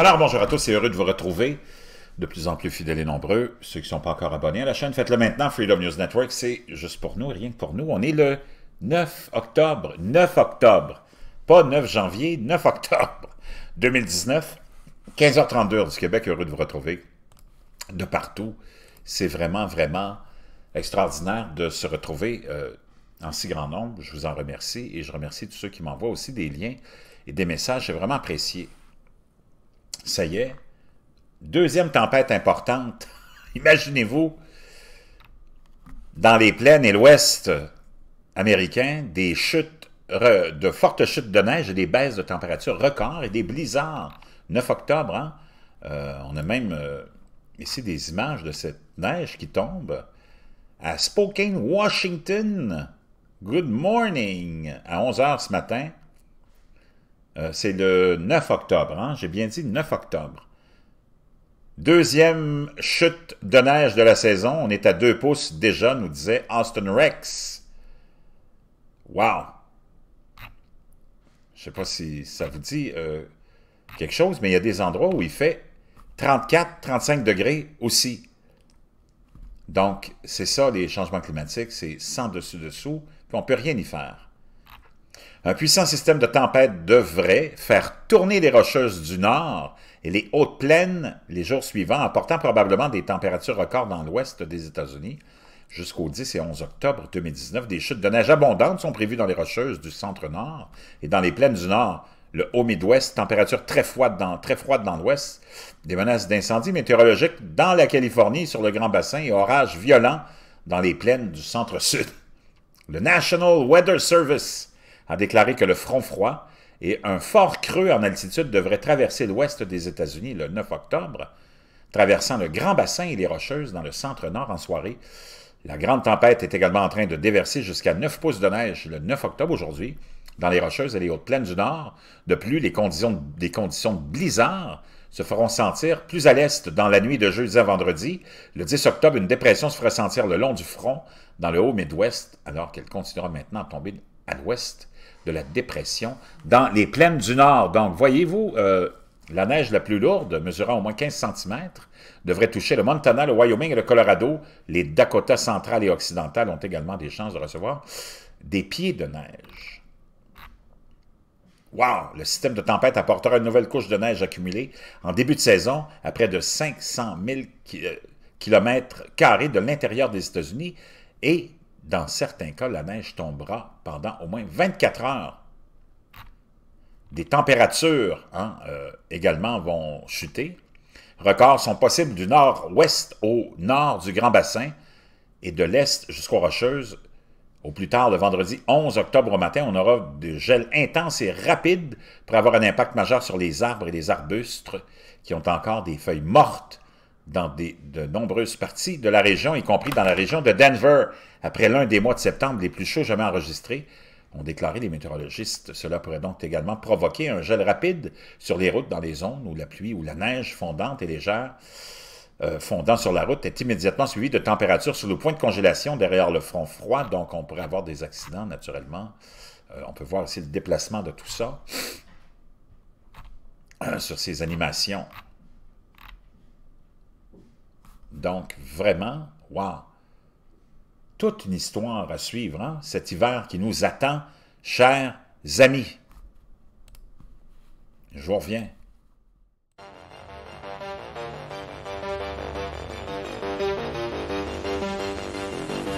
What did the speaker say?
Alors bonjour à tous c'est heureux de vous retrouver. De plus en plus fidèles et nombreux, ceux qui ne sont pas encore abonnés à la chaîne, faites-le maintenant. Freedom News Network, c'est juste pour nous, rien que pour nous. On est le 9 octobre, 9 octobre, pas 9 janvier, 9 octobre 2019, 15h32 du Québec. Heureux de vous retrouver de partout. C'est vraiment, vraiment extraordinaire de se retrouver euh, en si grand nombre. Je vous en remercie et je remercie tous ceux qui m'envoient aussi des liens et des messages. j'ai vraiment apprécié. Ça y est. Deuxième tempête importante. Imaginez-vous, dans les plaines et l'ouest américain, des chutes, de fortes chutes de neige et des baisses de température records et des blizzards. 9 octobre, hein. euh, on a même euh, ici des images de cette neige qui tombe à Spokane, Washington. Good morning! À 11h ce matin, euh, c'est le 9 octobre, hein? j'ai bien dit 9 octobre. Deuxième chute de neige de la saison, on est à deux pouces déjà, nous disait Austin Rex. Wow! Je ne sais pas si ça vous dit euh, quelque chose, mais il y a des endroits où il fait 34, 35 degrés aussi. Donc, c'est ça les changements climatiques, c'est sans dessus-dessous, puis on ne peut rien y faire. Un puissant système de tempête devrait faire tourner les rocheuses du nord et les hautes plaines les jours suivants, apportant probablement des températures records dans l'ouest des États-Unis. Jusqu'au 10 et 11 octobre 2019, des chutes de neige abondantes sont prévues dans les rocheuses du centre-nord et dans les plaines du nord, le haut Midwest, température très froide dans, très froide dans l'ouest, des menaces d'incendies météorologiques dans la Californie sur le Grand Bassin et orages violents dans les plaines du centre-sud. Le National Weather Service a déclaré que le front froid et un fort creux en altitude devraient traverser l'ouest des États-Unis le 9 octobre, traversant le Grand Bassin et les Rocheuses dans le centre-nord en soirée. La grande tempête est également en train de déverser jusqu'à 9 pouces de neige le 9 octobre aujourd'hui dans les Rocheuses et les Hautes-Plaines du Nord. De plus, les conditions, des conditions de blizzard se feront sentir plus à l'est dans la nuit de jeudi à vendredi. Le 10 octobre, une dépression se fera sentir le long du front dans le haut Midwest, alors qu'elle continuera maintenant à tomber à l'ouest de la dépression, dans les plaines du Nord. Donc, voyez-vous, euh, la neige la plus lourde, mesurant au moins 15 cm, devrait toucher le Montana, le Wyoming et le Colorado. Les Dakotas centrales et occidentales ont également des chances de recevoir des pieds de neige. Wow! Le système de tempête apportera une nouvelle couche de neige accumulée en début de saison à près de 500 000 km de l'intérieur des États-Unis et dans certains cas, la neige tombera pendant au moins 24 heures. Des températures hein, euh, également vont chuter. Records sont possibles du nord-ouest au nord du Grand Bassin et de l'est jusqu'aux Rocheuses. Au plus tard, le vendredi 11 octobre au matin, on aura des gels intenses et rapides pour avoir un impact majeur sur les arbres et les arbustes qui ont encore des feuilles mortes dans de nombreuses parties de la région, y compris dans la région de Denver, après l'un des mois de septembre les plus chauds jamais enregistrés, ont déclaré les météorologistes. Cela pourrait donc également provoquer un gel rapide sur les routes dans les zones où la pluie ou la neige fondante et légère euh, fondant sur la route est immédiatement suivie de température sur le point de congélation derrière le front froid, donc on pourrait avoir des accidents naturellement. Euh, on peut voir aussi le déplacement de tout ça euh, sur ces animations. Donc, vraiment, wow! Toute une histoire à suivre, hein, cet hiver qui nous attend, chers amis. Je vous reviens.